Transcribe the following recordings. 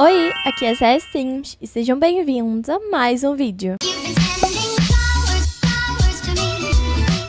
Oi, aqui é Zé Sims e sejam bem-vindos a mais um vídeo.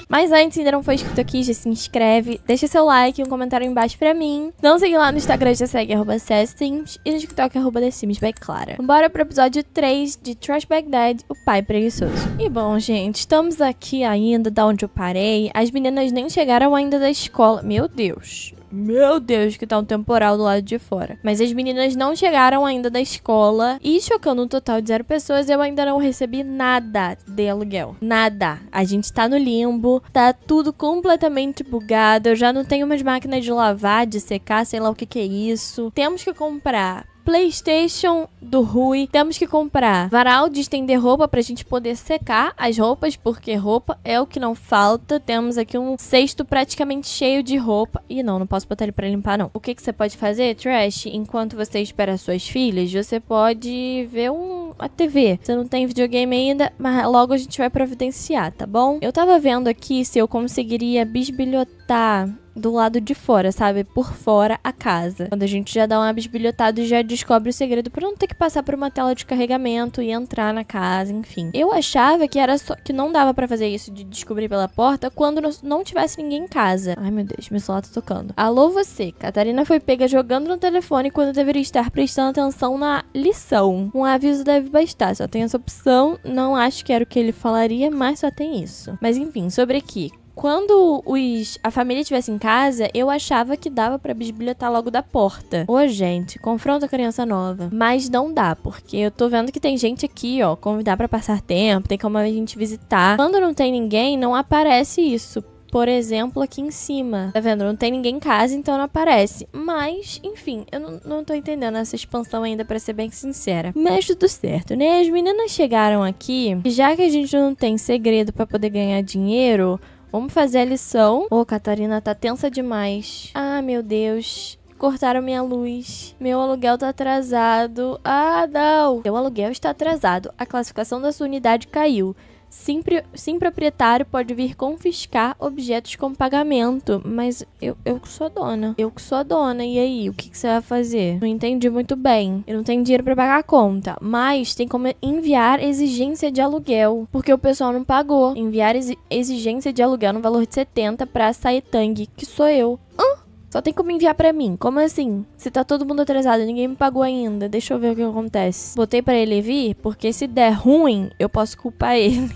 Mas antes, ainda não foi inscrito aqui, já se inscreve, deixa seu like e um comentário embaixo pra mim. não seguir lá no Instagram, já segue arroba Sims e no TikTok arroba The Sims by Clara. Bora pro episódio 3 de Trash Bag Dad, o pai preguiçoso. E bom, gente, estamos aqui ainda da onde eu parei. As meninas nem chegaram ainda da escola. Meu Deus meu Deus, que tá um temporal do lado de fora. Mas as meninas não chegaram ainda da escola e, chocando um total de zero pessoas, eu ainda não recebi nada de aluguel. Nada. A gente tá no limbo, tá tudo completamente bugado. Eu já não tenho umas máquinas de lavar, de secar, sei lá o que que é isso. Temos que comprar PlayStation do Rui. Temos que comprar varal de estender roupa pra gente poder secar as roupas, porque roupa é o que não falta. Temos aqui um cesto praticamente cheio de roupa. E não, não posso botar ele pra limpar, não. O que, que você pode fazer, Trash? Enquanto você espera suas filhas, você pode ver um a TV. Você não tem videogame ainda, mas logo a gente vai providenciar, tá bom? Eu tava vendo aqui se eu conseguiria bisbilhotar do lado de fora, sabe? Por fora a casa. Quando a gente já dá uma bisbilhotada e já descobre o segredo para não ter que passar por uma tela de carregamento e entrar na casa, enfim. Eu achava que era só que não dava para fazer isso de descobrir pela porta quando não tivesse ninguém em casa. Ai meu Deus, meu celular tá tocando. Alô você. Catarina foi pega jogando no telefone quando deveria estar prestando atenção na lição. Um aviso deve bastar, só tem essa opção. Não acho que era o que ele falaria, mas só tem isso. Mas enfim, sobre aqui quando os, a família estivesse em casa, eu achava que dava para bisbilhotar logo da porta. Ô, gente, confronta a criança nova. Mas não dá, porque eu tô vendo que tem gente aqui, ó, convidar para passar tempo, tem como a gente visitar. Quando não tem ninguém, não aparece isso por exemplo, aqui em cima. Tá vendo? Não tem ninguém em casa, então não aparece. Mas, enfim, eu não, não tô entendendo essa expansão ainda, para ser bem sincera. Mas tudo certo, né? As meninas chegaram aqui, já que a gente não tem segredo para poder ganhar dinheiro. Vamos fazer a lição. Ô, oh, Catarina tá tensa demais. Ah, meu Deus. Cortaram minha luz. Meu aluguel tá atrasado. Ah, não. Seu aluguel está atrasado. A classificação da sua unidade caiu. Sim, sim, proprietário pode vir confiscar objetos com pagamento. Mas eu, eu que sou a dona. Eu que sou a dona. E aí, o que, que você vai fazer? Não entendi muito bem. Eu não tenho dinheiro para pagar a conta. Mas tem como enviar exigência de aluguel. Porque o pessoal não pagou. Enviar exigência de aluguel no valor de 70 pra Saetang, que sou eu. Hã? Só tem como enviar para mim. Como assim? Se tá todo mundo atrasado, ninguém me pagou ainda. Deixa eu ver o que acontece. Botei para ele vir, porque se der ruim, eu posso culpar ele.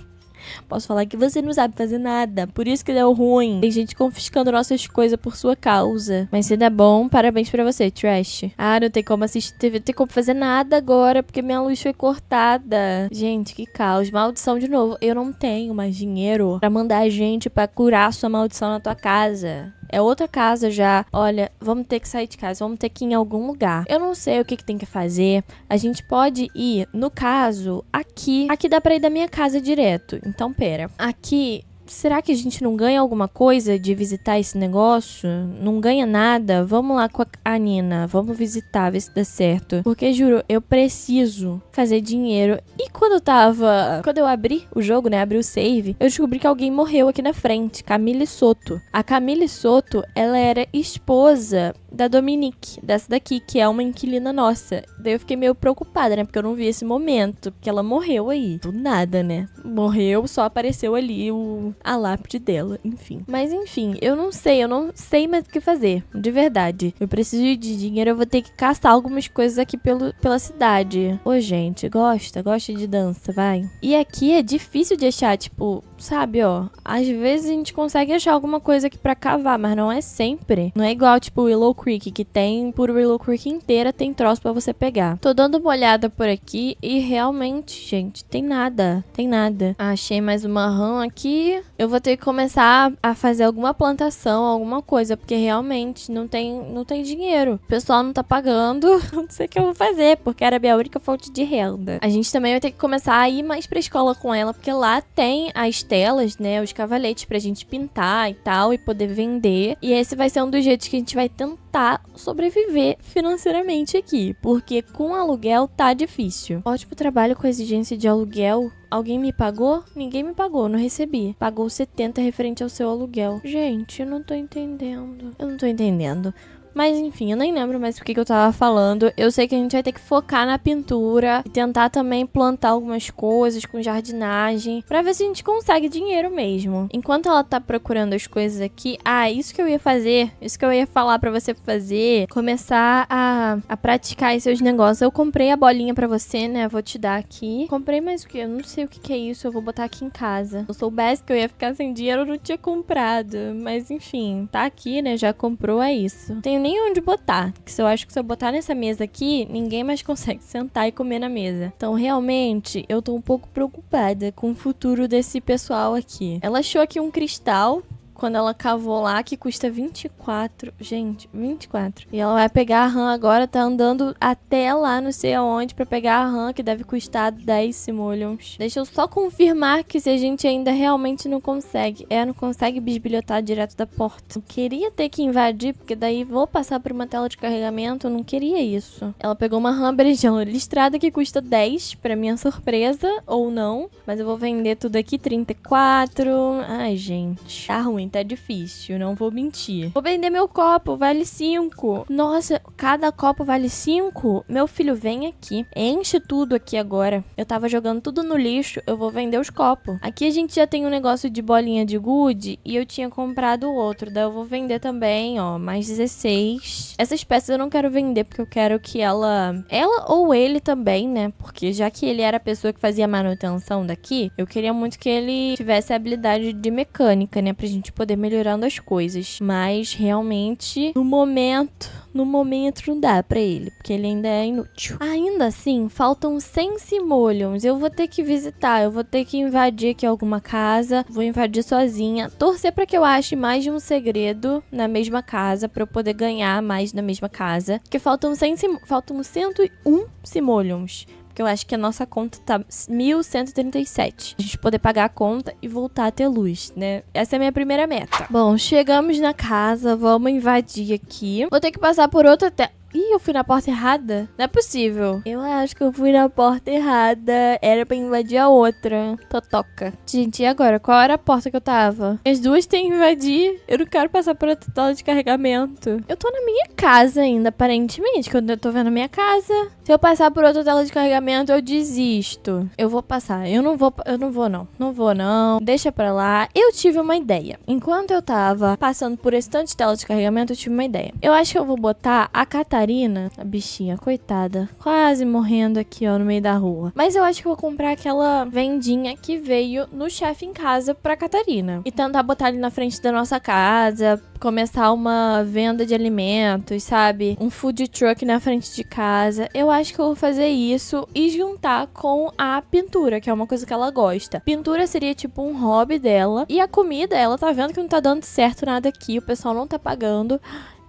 Posso falar que você não sabe fazer nada, por isso que deu é ruim. Tem gente confiscando nossas coisas por sua causa. Mas se der bom, parabéns para você, Trash. Ah, não tem como assistir TV, não tem como fazer nada agora, porque minha luz foi cortada. Gente, que caos. Maldição de novo. Eu não tenho mais dinheiro para mandar gente para curar sua maldição na tua casa é outra casa já. Olha, vamos ter que sair de casa, vamos ter que ir em algum lugar. Eu não sei o que, que tem que fazer. A gente pode ir, no caso, aqui. Aqui dá pra ir da minha casa direto. Então, pera. Aqui será que a gente não ganha alguma coisa de visitar esse negócio? Não ganha nada? Vamos lá com a Nina, vamos visitar, ver se dá certo. Porque juro, eu preciso fazer dinheiro. E quando eu tava. Quando eu abri o jogo, né? Abri o save, eu descobri que alguém morreu aqui na frente Camille Soto. A Camille Soto, ela era esposa da Dominique, dessa daqui, que é uma inquilina nossa. Daí eu fiquei meio preocupada, né? Porque eu não vi esse momento, porque ela morreu aí. Do nada, né? Morreu, só apareceu ali o, a lápide dela, enfim. Mas enfim, eu não sei, eu não sei mais o que fazer, de verdade. Eu preciso de dinheiro, eu vou ter que caçar algumas coisas aqui pelo, pela cidade. Ô, gente, gosta? Gosta de dança, vai. E aqui é difícil de achar, tipo, sabe, ó. Às vezes a gente consegue achar alguma coisa aqui para cavar, mas não é sempre. Não é igual, tipo, Willow Creek, que tem por Willow Creek inteira, tem troço para você pegar. Tô dando uma olhada por aqui e realmente, gente, tem nada. Tem nada. Achei mais uma rã aqui. Eu vou ter que começar a fazer alguma plantação, alguma coisa, porque realmente não tem, não tem dinheiro. O pessoal não tá pagando, não sei o que eu vou fazer, porque era a minha única fonte de renda. A gente também vai ter que começar a ir mais pra escola com ela, porque lá tem as telas, né, os cavaletes pra gente pintar e tal e poder vender. E esse vai ser um dos jeitos que a gente vai tentar sobreviver financeiramente aqui, porque com aluguel tá difícil. Ótimo trabalho com a exigência de aluguel Alguém me pagou? Ninguém me pagou, não recebi. Pagou 70 referente ao seu aluguel. Gente, eu não tô entendendo. Eu não tô entendendo. Mas enfim, eu nem lembro mais o que, eu tava falando. Eu sei que a gente vai ter que focar na pintura e tentar também plantar algumas coisas com jardinagem para ver se a gente consegue dinheiro mesmo. Enquanto ela tá procurando as coisas aqui, ah, isso que eu ia fazer, isso que eu ia falar para você fazer, começar a, a praticar seus negócios. Eu comprei a bolinha para você, né? Vou te dar aqui. Comprei mais o que? Eu não sei o que, que é isso, eu vou botar aqui em casa. Se eu soubesse que eu ia ficar sem dinheiro, eu não tinha comprado. Mas enfim, tá aqui, né? Já comprou, é isso nem onde botar. Que eu acho que se eu botar nessa mesa aqui, ninguém mais consegue sentar e comer na mesa. Então, realmente, eu tô um pouco preocupada com o futuro desse pessoal aqui. Ela achou aqui um cristal quando ela cavou lá, que custa 24. Gente, 24. E ela vai pegar a RAM agora, tá andando até lá, não sei aonde, para pegar a RAM, que deve custar 10 simoleons. Deixa eu só confirmar que se a gente ainda realmente não consegue. É, não consegue bisbilhotar direto da porta. Eu queria ter que invadir, porque daí vou passar por uma tela de carregamento, eu não queria isso. Ela pegou uma RAM berinjela listrada que custa 10, para minha surpresa, ou não. Mas eu vou vender tudo aqui, 34. Ai, gente, tá ruim tá difícil, não vou mentir. Vou vender meu copo, vale 5. Nossa, cada copo vale 5? Meu filho, vem aqui. Enche tudo aqui agora. Eu tava jogando tudo no lixo, eu vou vender os copos. Aqui a gente já tem um negócio de bolinha de gude e eu tinha comprado outro. Daí eu vou vender também, ó, mais 16. Essas peças eu não quero vender porque eu quero que ela... Ela ou ele também, né? Porque já que ele era a pessoa que fazia manutenção daqui, eu queria muito que ele tivesse a habilidade de mecânica, né? Pra gente poder melhorando as coisas. Mas realmente, no momento, no momento não dá para ele, porque ele ainda é inútil. Ainda assim, faltam 100 simoleons. Eu vou ter que visitar, eu vou ter que invadir aqui alguma casa, vou invadir sozinha, torcer para que eu ache mais de um segredo na mesma casa para eu poder ganhar mais na mesma casa, que faltam 100 sim... faltam 101 simoleons porque eu acho que a nossa conta tá 1.137. A gente poder pagar a conta e voltar a ter luz, né? Essa é a minha primeira meta. Bom, chegamos na casa, vamos invadir aqui. Vou ter que passar por outra tela. Ih, eu fui na porta errada? Não é possível. Eu acho que eu fui na porta errada. Era pra invadir a outra. Totoca. Gente, e agora? Qual era a porta que eu tava? As duas têm que invadir. Eu não quero passar por outra tela de carregamento. Eu tô na minha casa ainda, aparentemente. Quando eu tô vendo a minha casa. Se eu passar por outra tela de carregamento, eu desisto. Eu vou passar. Eu não vou. Eu não vou, não. Não vou, não. Deixa pra lá. Eu tive uma ideia. Enquanto eu tava passando por esse tanto de tela de carregamento, eu tive uma ideia. Eu acho que eu vou botar a Catarina Catarina, a bichinha, coitada, quase morrendo aqui, ó, no meio da rua. Mas eu acho que vou comprar aquela vendinha que veio no chefe em casa pra Catarina. E tentar botar ele na frente da nossa casa, começar uma venda de alimentos, sabe? Um food truck na frente de casa. Eu acho que eu vou fazer isso e juntar com a pintura, que é uma coisa que ela gosta. Pintura seria tipo um hobby dela. E a comida, ela tá vendo que não tá dando certo nada aqui, o pessoal não tá pagando.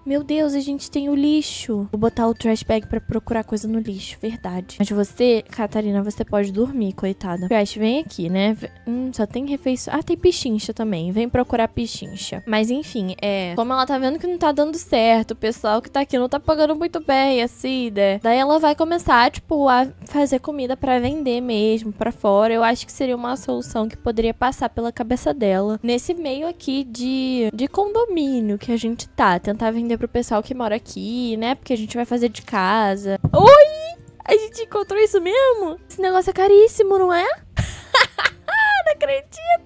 Meu Deus, a gente tem o lixo. Vou botar o trash bag pra procurar coisa no lixo, verdade. Mas você, Catarina, você pode dormir, coitada. Trash, vem aqui, né? Hum, só tem refeição. Ah, tem pichincha também. Vem procurar pichincha. Mas enfim, é. Como ela tá vendo que não tá dando certo, o pessoal que tá aqui não tá pagando muito bem, assim, né? Daí ela vai começar, tipo, a fazer comida para vender mesmo, para fora. Eu acho que seria uma solução que poderia passar pela cabeça dela. Nesse meio aqui de, de condomínio que a gente tá, tentar vender vender pro pessoal que mora aqui, né? Porque a gente vai fazer de casa. Oi! A gente encontrou isso mesmo? Esse negócio é caríssimo, não é? não acredito!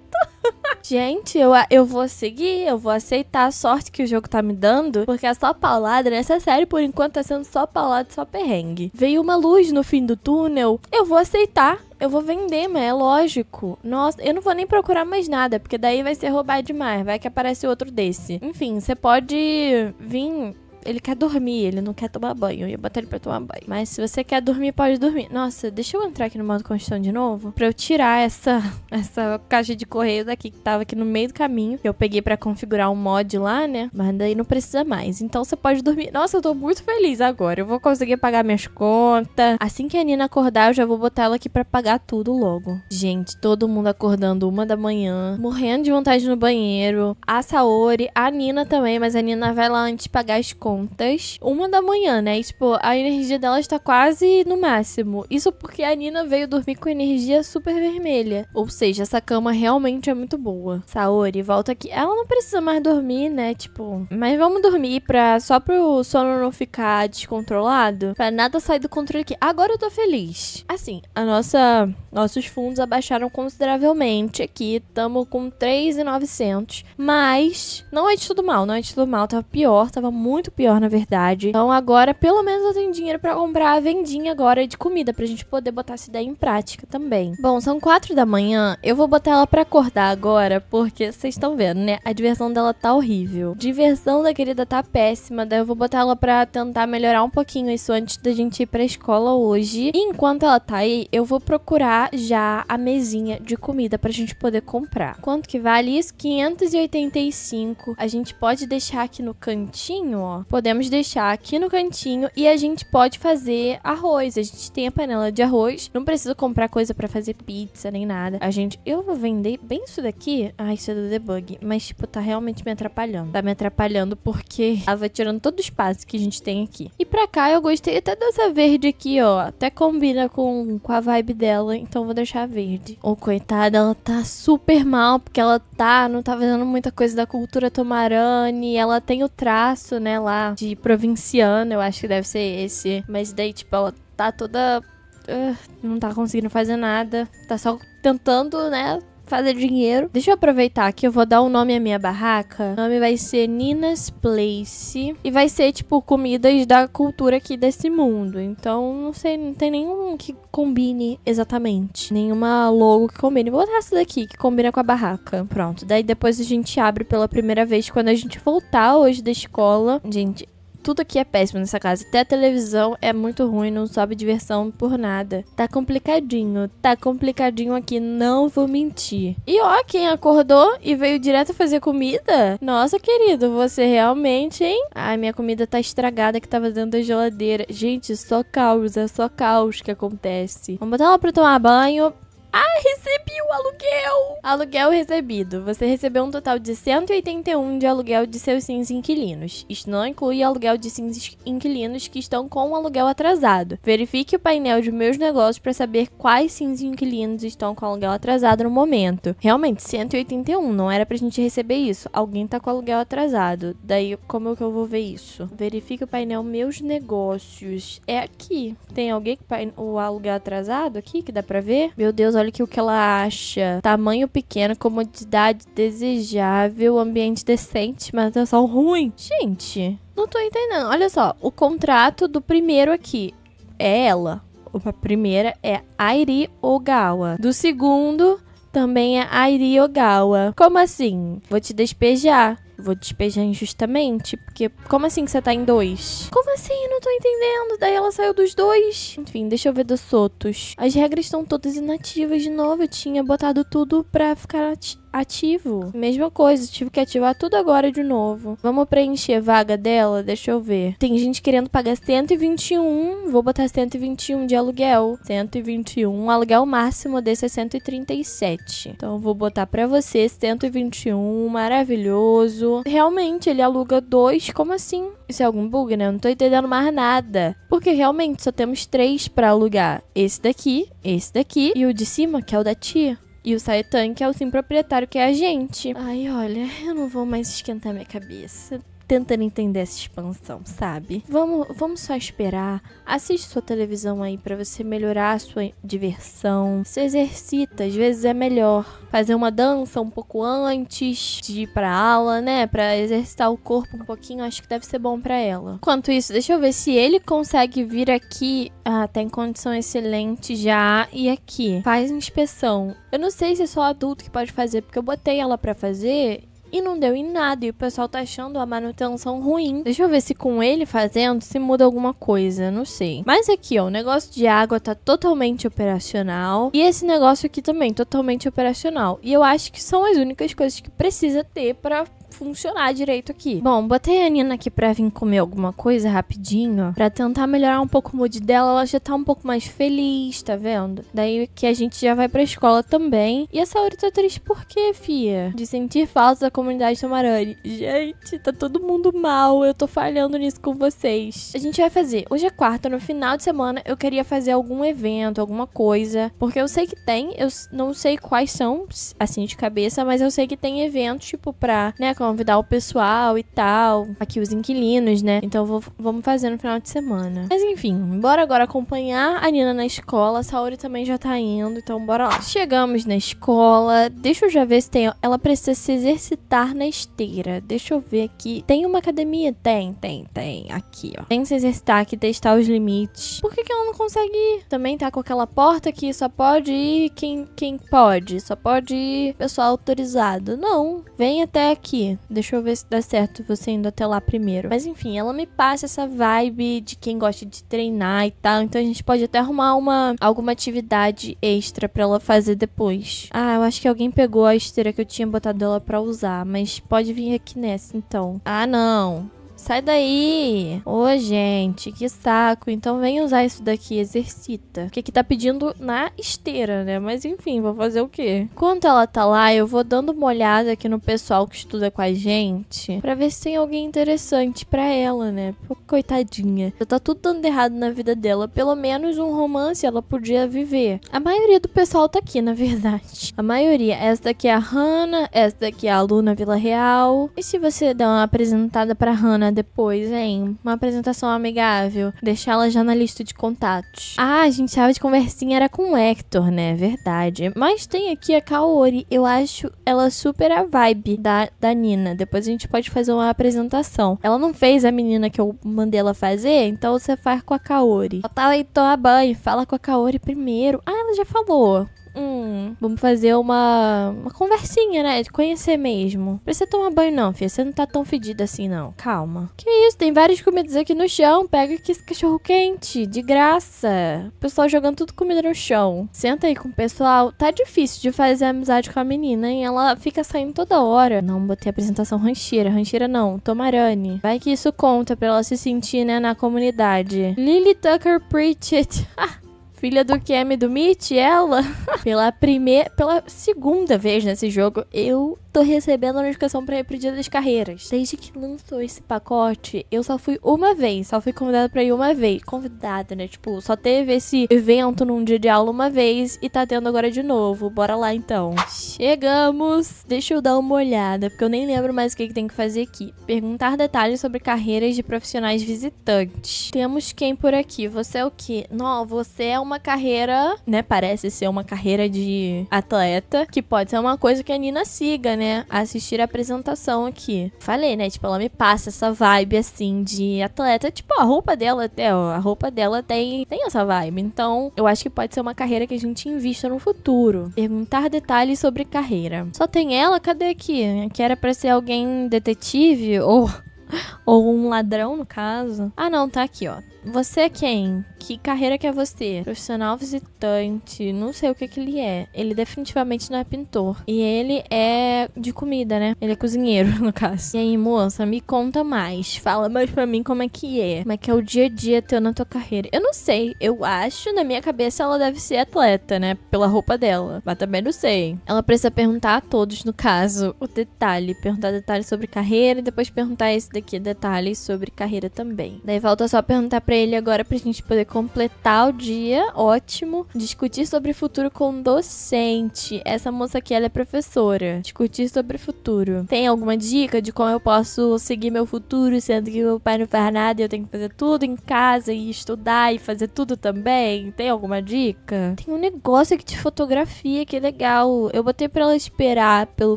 gente, eu, eu vou seguir, eu vou aceitar a sorte que o jogo tá me dando, porque é só paulada nessa né, série, por enquanto tá sendo só paulada, só perrengue. Veio uma luz no fim do túnel, eu vou aceitar, eu vou vender, mas né, é lógico. Nossa, eu não vou nem procurar mais nada, porque daí vai ser roubar demais, vai que aparece outro desse. Enfim, você pode vir ele quer dormir, ele não quer tomar banho. Eu ia botar ele pra tomar banho. Mas se você quer dormir, pode dormir. Nossa, deixa eu entrar aqui no modo construção de novo pra eu tirar essa, essa caixa de correio daqui que tava aqui no meio do caminho. Eu peguei pra configurar um mod lá, né? Mas daí não precisa mais. Então você pode dormir. Nossa, eu tô muito feliz agora. Eu vou conseguir pagar minhas contas. Assim que a Nina acordar, eu já vou botar ela aqui pra pagar tudo logo. Gente, todo mundo acordando uma da manhã, morrendo de vontade no banheiro. A Saori, a Nina também, mas a Nina vai lá antes pagar as contas contas, uma da manhã, né? E, tipo, a energia dela está quase no máximo. Isso porque a Nina veio dormir com energia super vermelha. Ou seja, essa cama realmente é muito boa. Saori volta aqui. Ela não precisa mais dormir, né? Tipo, mas vamos dormir pra, só pro sono não ficar descontrolado. Pra nada sair do controle aqui. Agora eu tô feliz. Assim, a nossa, nossos fundos abaixaram consideravelmente aqui. Tamo com 3,900. Mas não é de tudo mal, não é de tudo mal. Tava pior, tava muito pior, na verdade. Então agora, pelo menos eu tenho dinheiro para comprar a vendinha agora de comida pra gente poder botar essa ideia em prática também. Bom, são quatro da manhã. Eu vou botar ela para acordar agora, porque vocês estão vendo, né? A diversão dela tá horrível. Diversão da querida tá péssima, daí eu vou botar ela para tentar melhorar um pouquinho isso antes da gente ir pra escola hoje. E enquanto ela tá aí, eu vou procurar já a mesinha de comida pra gente poder comprar. Quanto que vale isso? 585. A gente pode deixar aqui no cantinho, ó, podemos deixar aqui no cantinho e a gente pode fazer arroz. A gente tem a panela de arroz, não precisa comprar coisa para fazer pizza nem nada. A gente, eu vou vender bem isso daqui. Ah, isso é do debug, mas tipo tá realmente me atrapalhando. Tá me atrapalhando porque ela vai tirando todo o espaço que a gente tem aqui. E para cá eu gostei até dessa verde aqui, ó. Até combina com com a vibe dela, então vou deixar verde. Ô, oh, coitada, ela tá super mal porque ela tá não tá fazendo muita coisa da cultura tomarani, ela tem o traço, né, lá de provinciana, eu acho que deve ser esse. Mas daí, tipo, ela tá toda. Uh, não tá conseguindo fazer nada. Tá só tentando, né, fazer dinheiro. Deixa eu aproveitar que eu vou dar o um nome à minha barraca. O nome vai ser Nina's Place. E vai ser, tipo, comidas da cultura aqui desse mundo. Então, não sei, não tem nenhum que combine exatamente. Nenhuma logo que combine. Vou botar essa daqui, que combina com a barraca. Pronto. Daí depois a gente abre pela primeira vez quando a gente voltar hoje da escola. Gente, tudo aqui é péssimo nessa casa. Até a televisão é muito ruim, não sobe diversão por nada. Tá complicadinho, tá complicadinho aqui, não vou mentir. E ó, quem acordou e veio direto fazer comida? Nossa, querido, você realmente, hein? Ai, minha comida tá estragada que tava dentro da geladeira. Gente, só caos, é só caos que acontece. Vamos botar ela pra tomar banho ah, recebi o aluguel! Aluguel recebido. Você recebeu um total de 181 de aluguel de seus sims inquilinos. Isto não inclui aluguel de sims inquilinos que estão com o aluguel atrasado. Verifique o painel de meus negócios para saber quais sims inquilinos estão com aluguel atrasado no momento. Realmente, 181, não era pra gente receber isso. Alguém tá com aluguel atrasado. Daí, como é que eu vou ver isso? Verifique o painel meus negócios. É aqui. Tem alguém que o aluguel atrasado aqui que dá pra ver? Meu Deus, olha aqui o que ela acha. Tamanho pequeno, comodidade desejável, ambiente decente, manutenção é ruim. Gente, não tô entendendo. Olha só, o contrato do primeiro aqui é ela. A primeira é Airi Ogawa. Do segundo, também é Airi Ogawa. Como assim? Vou te despejar vou despejar injustamente, porque como assim que você tá em dois? Como assim? Não tô entendendo. Daí ela saiu dos dois. Enfim, deixa eu ver dos outros. As regras estão todas inativas de novo. Eu tinha botado tudo pra ficar ativo. Mesma coisa, tive que ativar tudo agora de novo. Vamos preencher a vaga dela? Deixa eu ver. Tem gente querendo pagar 121, vou botar 121 de aluguel. 121, o aluguel máximo desse é 137. Então vou botar para você 121, maravilhoso. Realmente, ele aluga dois, como assim? Isso é algum bug, né? Eu não tô entendendo mais nada. Porque realmente só temos três para alugar. Esse daqui, esse daqui e o de cima, que é o da tia. E o Saetan, que é o sim proprietário, que é a gente. Ai, olha, eu não vou mais esquentar minha cabeça tentando entender essa expansão, sabe? Vamos, vamos só esperar. Assiste sua televisão aí para você melhorar a sua diversão. Se exercita, às vezes é melhor fazer uma dança um pouco antes de ir pra aula, né? Para exercitar o corpo um pouquinho, acho que deve ser bom para ela. Enquanto isso, deixa eu ver se ele consegue vir aqui. Ah, tá em condição excelente já e aqui. Faz inspeção. Eu não sei se é só adulto que pode fazer, porque eu botei ela para fazer e não deu em nada. E o pessoal tá achando a manutenção ruim. Deixa eu ver se com ele fazendo se muda alguma coisa, não sei. Mas aqui, ó, o negócio de água tá totalmente operacional. E esse negócio aqui também, totalmente operacional. E eu acho que são as únicas coisas que precisa ter para funcionar direito aqui. Bom, botei a Nina aqui pra vir comer alguma coisa rapidinho, pra tentar melhorar um pouco o mood dela. Ela já tá um pouco mais feliz, tá vendo? Daí que a gente já vai pra escola também. E a Saori tá triste por quê, fia? De sentir falta da comunidade Tamarani. Gente, tá todo mundo mal. Eu tô falhando nisso com vocês. A gente vai fazer. Hoje é quarta, no final de semana eu queria fazer algum evento, alguma coisa. Porque eu sei que tem, eu não sei quais são, assim de cabeça, mas eu sei que tem eventos, tipo, pra, né, convidar o pessoal e tal, aqui os inquilinos, né? Então vou, vamos fazer no final de semana. Mas enfim, bora agora acompanhar a Nina na escola. A Saori também já tá indo, então bora lá. Chegamos na escola. Deixa eu já ver se tem. Ela precisa se exercitar na esteira. Deixa eu ver aqui. Tem uma academia? Tem, tem, tem. Aqui, ó. Tem que se exercitar aqui, testar os limites. Por que, que ela não consegue ir? Também tá com aquela porta que só pode ir quem, quem pode. Só pode ir pessoal autorizado. Não. Vem até aqui. Deixa eu ver se dá certo você indo até lá primeiro. Mas enfim, ela me passa essa vibe de quem gosta de treinar e tal. Então a gente pode até arrumar uma, alguma atividade extra para ela fazer depois. Ah, eu acho que alguém pegou a esteira que eu tinha botado ela pra usar. Mas pode vir aqui nessa então. Ah, não. Sai daí! Ô, oh, gente, que saco. Então vem usar isso daqui, exercita. Porque aqui tá pedindo na esteira, né? Mas enfim, vou fazer o quê? Enquanto ela tá lá, eu vou dando uma olhada aqui no pessoal que estuda com a gente. Pra ver se tem alguém interessante pra ela, né? Pô, coitadinha. Já tá tudo dando errado na vida dela. Pelo menos um romance ela podia viver. A maioria do pessoal tá aqui, na verdade. A maioria. Essa daqui é a Hannah, essa daqui é a Luna Vila Real. E se você der uma apresentada pra Hannah depois hein, uma apresentação amigável, deixá-la já na lista de contatos. Ah, a gente tava de conversinha era com o Hector, né? Verdade. Mas tem aqui a Kaori, eu acho ela super a vibe da, da Nina. Depois a gente pode fazer uma apresentação. Ela não fez a menina que eu mandei ela fazer, então você faz com a Kaori. Ela tá aí, toma banho, fala com a Kaori primeiro. Ah, ela já falou. Hum, Vamos fazer uma, uma conversinha, né? De conhecer mesmo. você tomar banho, não, filha. Você não tá tão fedida assim, não. Calma. Que isso? Tem várias comidas aqui no chão. Pega aqui esse cachorro quente. De graça. O pessoal jogando tudo comida no chão. Senta aí com o pessoal. Tá difícil de fazer amizade com a menina, hein? Ela fica saindo toda hora. Não, botei apresentação rancheira. Rancheira não. Tomarani. Vai que isso conta pra ela se sentir, né? Na comunidade. Lily Tucker Pritchett. Filha do Kemi do Mitch, ela. pela primeira. Pela segunda vez nesse jogo, eu tô recebendo a notificação pra ir pro dia das carreiras. Desde que lançou esse pacote, eu só fui uma vez, só fui convidada pra ir uma vez. Convidada, né? Tipo, só teve esse evento num dia de aula uma vez e tá tendo agora de novo. Bora lá então. Chegamos! Deixa eu dar uma olhada, porque eu nem lembro mais o que, que tem que fazer aqui. Perguntar detalhes sobre carreiras de profissionais visitantes. Temos quem por aqui? Você é o quê? Não, você é uma carreira, né? Parece ser uma carreira de atleta, que pode ser uma coisa que a Nina siga, né? né, assistir a apresentação aqui. Falei, né? Tipo, ela me passa essa vibe assim de atleta. Tipo, a roupa dela, até, ó, a roupa dela tem, tem essa vibe. Então, eu acho que pode ser uma carreira que a gente invista no futuro. Perguntar detalhes sobre carreira. Só tem ela, cadê aqui? Que era para ser alguém detetive ou ou um ladrão, no caso. Ah, não, tá aqui, ó. Você é quem? Que carreira que é você? Profissional visitante, não sei o que que ele é. Ele definitivamente não é pintor. E ele é de comida, né? Ele é cozinheiro, no caso. E aí, moça, me conta mais. Fala mais pra mim como é que é. Como é que é o dia a dia teu na tua carreira? Eu não sei. Eu acho, na minha cabeça, ela deve ser atleta, né? Pela roupa dela. Mas também não sei. Ela precisa perguntar a todos, no caso, o detalhe. Perguntar detalhes sobre carreira e depois perguntar esse aqui detalhes sobre carreira também. Daí falta só perguntar para ele agora pra gente poder completar o dia. Ótimo. Discutir sobre futuro com docente. Essa moça aqui, ela é professora. Discutir sobre futuro. Tem alguma dica de como eu posso seguir meu futuro, sendo que meu pai não faz nada e eu tenho que fazer tudo em casa e estudar e fazer tudo também? Tem alguma dica? Tem um negócio aqui de fotografia que é legal. Eu botei pra ela esperar pelo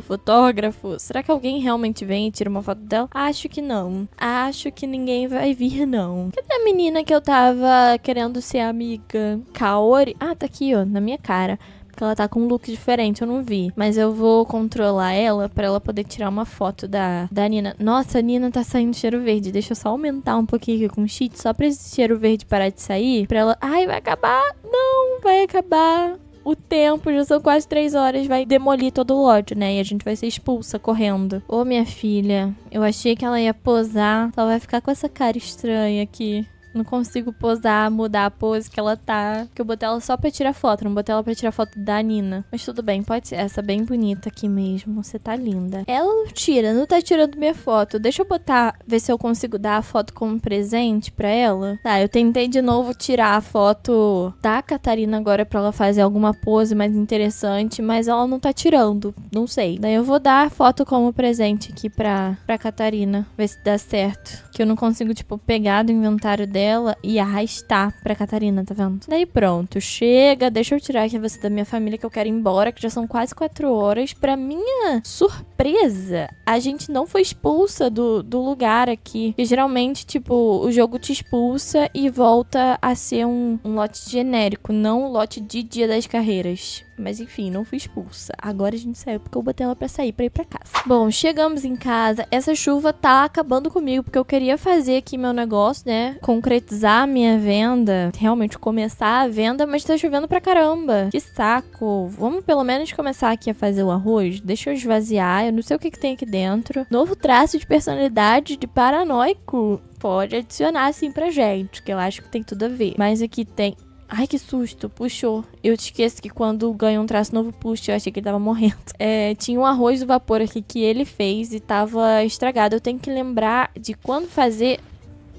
fotógrafo. Será que alguém realmente vem e tira uma foto dela? Acho que não não. Acho que ninguém vai vir, não. Cadê a menina que eu tava querendo ser amiga? Kaori? Ah, tá aqui, ó, na minha cara porque ela tá com um look diferente, eu não vi. Mas eu vou controlar ela para ela poder tirar uma foto da, da Nina. Nossa, a Nina tá saindo cheiro verde. Deixa eu só aumentar um pouquinho aqui com o cheat, só pra esse cheiro verde parar de sair. Pra ela. Ai, vai acabar! Não, vai acabar! o tempo, já são quase três horas, vai demolir todo o ódio, né? E a gente vai ser expulsa correndo. Ô, minha filha, eu achei que ela ia posar, ela vai ficar com essa cara estranha aqui. Não consigo posar, mudar a pose que ela tá. Porque eu botei ela só pra tirar foto, não botei ela pra tirar foto da Nina. Mas tudo bem, pode ser essa é bem bonita aqui mesmo. Você tá linda. Ela não tira, não tá tirando minha foto. Deixa eu botar, ver se eu consigo dar a foto como presente pra ela. Tá, eu tentei de novo tirar a foto da Catarina agora pra ela fazer alguma pose mais interessante, mas ela não tá tirando. Não sei. Daí eu vou dar a foto como presente aqui pra, pra Catarina. Ver se dá certo. Que eu não consigo, tipo, pegar do inventário dela dela e arrastar pra Catarina, tá vendo? Daí pronto, chega, deixa eu tirar aqui você da minha família que eu quero ir embora, que já são quase quatro horas. Pra minha surpresa, a gente não foi expulsa do, do lugar aqui. E geralmente, tipo, o jogo te expulsa e volta a ser um, um lote genérico, não um lote de dia das carreiras. Mas enfim, não fui expulsa. Agora a gente saiu porque eu botei ela pra sair, pra ir pra casa. Bom, chegamos em casa. Essa chuva tá acabando comigo, porque eu queria fazer aqui meu negócio, né? Concretizar minha venda. Realmente começar a venda, mas tá chovendo pra caramba. Que saco. Vamos pelo menos começar aqui a fazer o arroz? Deixa eu esvaziar. Eu não sei o que, que tem aqui dentro. Novo traço de personalidade de paranoico. Pode adicionar assim pra gente, que eu acho que tem tudo a ver. Mas aqui tem Ai, que susto, puxou. Eu te esqueço que quando ganha um traço novo, puxa, eu achei que ele tava morrendo. É, tinha um arroz do vapor aqui que ele fez e tava estragado. Eu tenho que lembrar de quando fazer.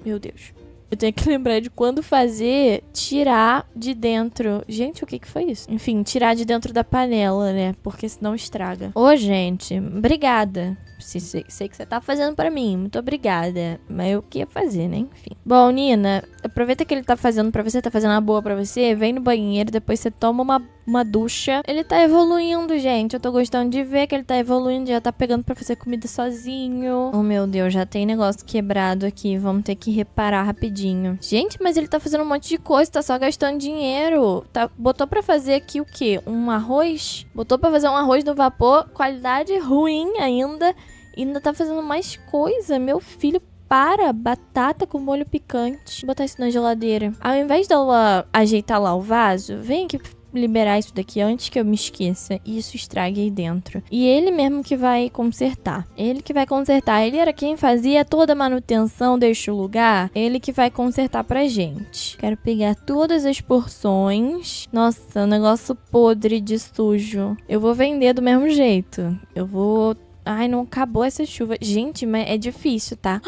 Meu Deus. Eu tenho que lembrar de quando fazer tirar de dentro. Gente, o que que foi isso? Enfim, tirar de dentro da panela, né? Porque senão estraga. Ô, gente, obrigada sei, sei, sei que você tá fazendo para mim, muito obrigada. Mas eu que ia fazer, né? Enfim. Bom, Nina, aproveita que ele tá fazendo para você, tá fazendo uma boa para você, vem no banheiro, depois você toma uma, uma ducha. Ele tá evoluindo, gente. Eu tô gostando de ver que ele tá evoluindo, já tá pegando para fazer comida sozinho. Oh, meu Deus, já tem negócio quebrado aqui, vamos ter que reparar rapidinho. Gente, mas ele tá fazendo um monte de coisa, tá só gastando dinheiro. Tá, botou para fazer aqui o quê? Um arroz? Botou para fazer um arroz no vapor, qualidade ruim ainda. Ainda tá fazendo mais coisa. Meu filho para batata com molho picante. Botar isso na geladeira. Ao invés dela ajeitar lá o vaso, vem aqui liberar isso daqui antes que eu me esqueça e isso estrague aí dentro. E ele mesmo que vai consertar. Ele que vai consertar. Ele era quem fazia toda a manutenção deste lugar. Ele que vai consertar pra gente. Quero pegar todas as porções. Nossa, um negócio podre de sujo. Eu vou vender do mesmo jeito. Eu vou Ai, não acabou essa chuva. Gente, mas é difícil, tá?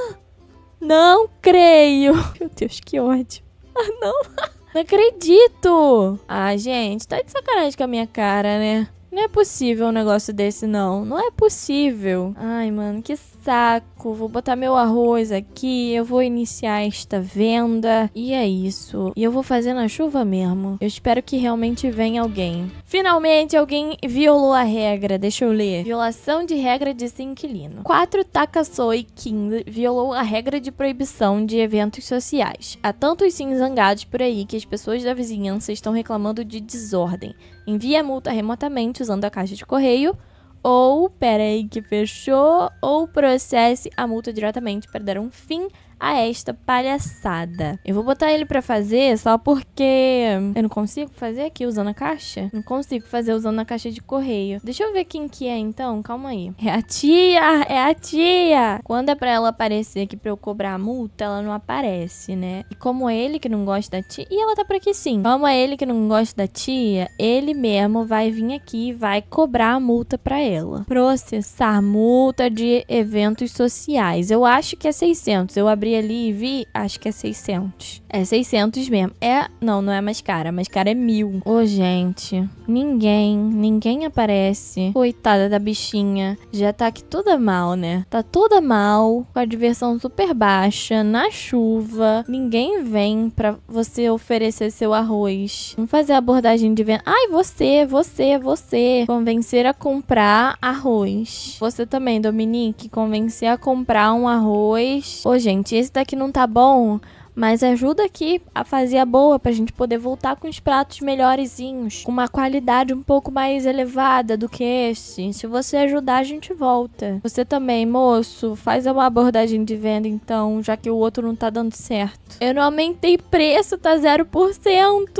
não creio! Meu Deus, que ódio. Ah, não. Não acredito! Ah, gente, tá de sacanagem com a minha cara, né? Não é possível um negócio desse, não. Não é possível. Ai, mano, que saco, vou botar meu arroz aqui, eu vou iniciar esta venda. E é isso. E eu vou fazer na chuva mesmo. Eu espero que realmente venha alguém. Finalmente, alguém violou a regra. Deixa eu ler. Violação de regra de ser inquilino. 4 Takasoi 15 violou a regra de proibição de eventos sociais. Há tantos sim zangados por aí que as pessoas da vizinhança estão reclamando de desordem. Envie a multa remotamente usando a caixa de correio ou, pera aí que fechou, ou processe a multa diretamente para dar um fim a esta palhaçada. Eu vou botar ele para fazer só porque eu não consigo fazer aqui usando a caixa. Não consigo fazer usando a caixa de correio. Deixa eu ver quem que é então, calma aí. É a tia, é a tia. Quando é para ela aparecer aqui para eu cobrar a multa, ela não aparece, né? E como é ele que não gosta da tia, e ela tá por aqui sim. Como é ele que não gosta da tia, ele mesmo vai vir aqui e vai cobrar a multa para ela. Processar multa de eventos sociais. Eu acho que é 600. Eu abri ali e vi, acho que é 600. É 600 mesmo. É, não, não é mais cara, mais cara é mil. Ô, oh, gente, ninguém, ninguém aparece. Coitada da bichinha, já tá aqui toda mal, né? Tá toda mal, com a diversão super baixa, na chuva, ninguém vem pra você oferecer seu arroz. Vamos fazer a abordagem de venda. Ai, você, você, você. Convencer a comprar arroz. Você também, Dominique, convencer a comprar um arroz. Ô, gente, gente, esse daqui não tá bom, mas ajuda aqui a fazer a boa pra gente poder voltar com os pratos melhorezinhos, com uma qualidade um pouco mais elevada do que esse. Se você ajudar, a gente volta. Você também, moço, faz uma abordagem de venda então, já que o outro não tá dando certo. Eu não aumentei preço, tá 0%,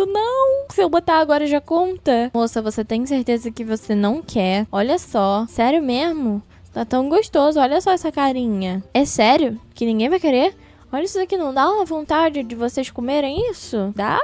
não. Se eu botar agora já conta. Moça, você tem certeza que você não quer? Olha só, sério mesmo? Tá tão gostoso, olha só essa carinha. É sério? Que ninguém vai querer? Olha isso aqui, não dá uma vontade de vocês comerem isso? Dá?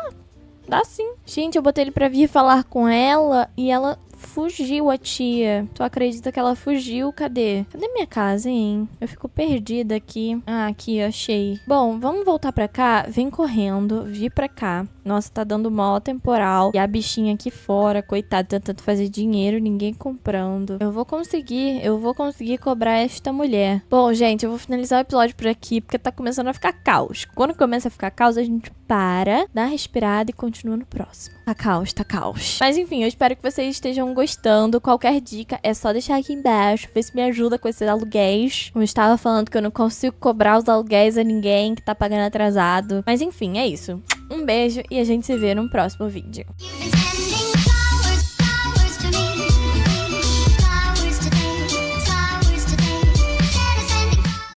Dá sim. Gente, eu botei ele pra vir falar com ela e ela fugiu a tia. Tu acredita que ela fugiu? Cadê? Cadê minha casa, hein? Eu fico perdida aqui. Ah, aqui, achei. Bom, vamos voltar pra cá. Vem correndo, vi pra cá. Nossa, tá dando mal temporal. E a bichinha aqui fora, coitada, tentando fazer dinheiro, ninguém comprando. Eu vou conseguir, eu vou conseguir cobrar esta mulher. Bom, gente, eu vou finalizar o episódio por aqui, porque tá começando a ficar caos. Quando começa a ficar caos, a gente para, dá respirada e continua no próximo. Tá caos, tá caos. Mas enfim, eu espero que vocês estejam gostando. Qualquer dica é só deixar aqui embaixo, ver se me ajuda com esses aluguéis. Eu estava falando que eu não consigo cobrar os aluguéis a ninguém que tá pagando atrasado. Mas enfim, é isso. Um beijo e a gente se vê no próximo vídeo.